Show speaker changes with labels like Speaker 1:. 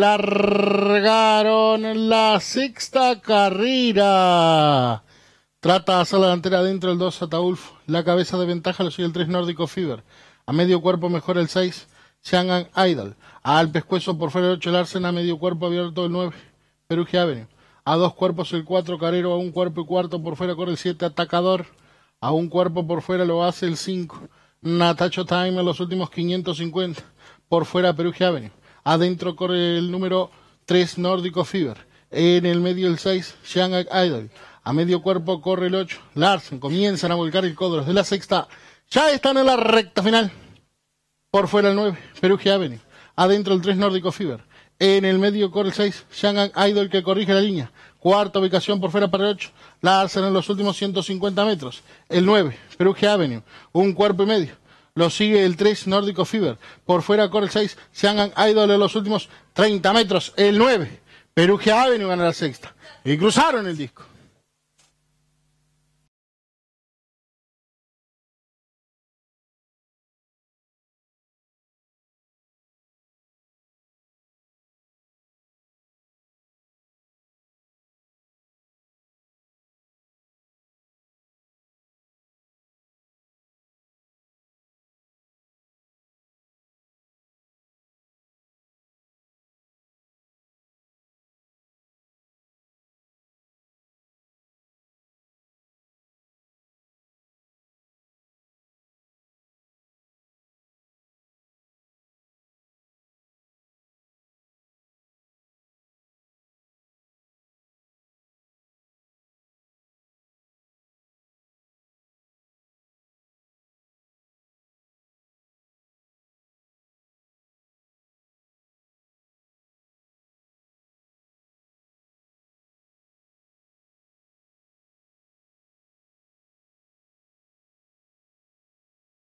Speaker 1: largaron la sexta carrera. Trata a la delantera dentro el 2 Ataulf. La cabeza de ventaja lo sigue el 3 Nórdico Fever. A medio cuerpo mejor el 6 Shangan Idol. Al pescuezo por fuera el 8 Larsen. A medio cuerpo abierto el 9 Perugia Avenue. A dos cuerpos el 4 Carero. A un cuerpo y cuarto por fuera corre el 7 Atacador. A un cuerpo por fuera lo hace el 5 Natacho Time en los últimos 550. Por fuera Perugia Avenue. Adentro corre el número 3 Nórdico Fever. En el medio el 6 Shanghai Idol. A medio cuerpo corre el 8 Larsen. Comienzan a volcar el codo. Los de la sexta ya están en la recta final. Por fuera el 9 Perugia Avenue. Adentro el 3 Nórdico Fever. En el medio corre el 6 Shanghai Idol que corrige la línea. Cuarta ubicación por fuera para el 8. Larsen en los últimos 150 metros. El 9 Perugia Avenue. Un cuerpo y medio lo sigue el 3 Nórdico Fever. Por fuera con el 6 Se han ido los últimos 30 metros. El 9 Perugia Avenue gana la sexta. Y cruzaron el disco.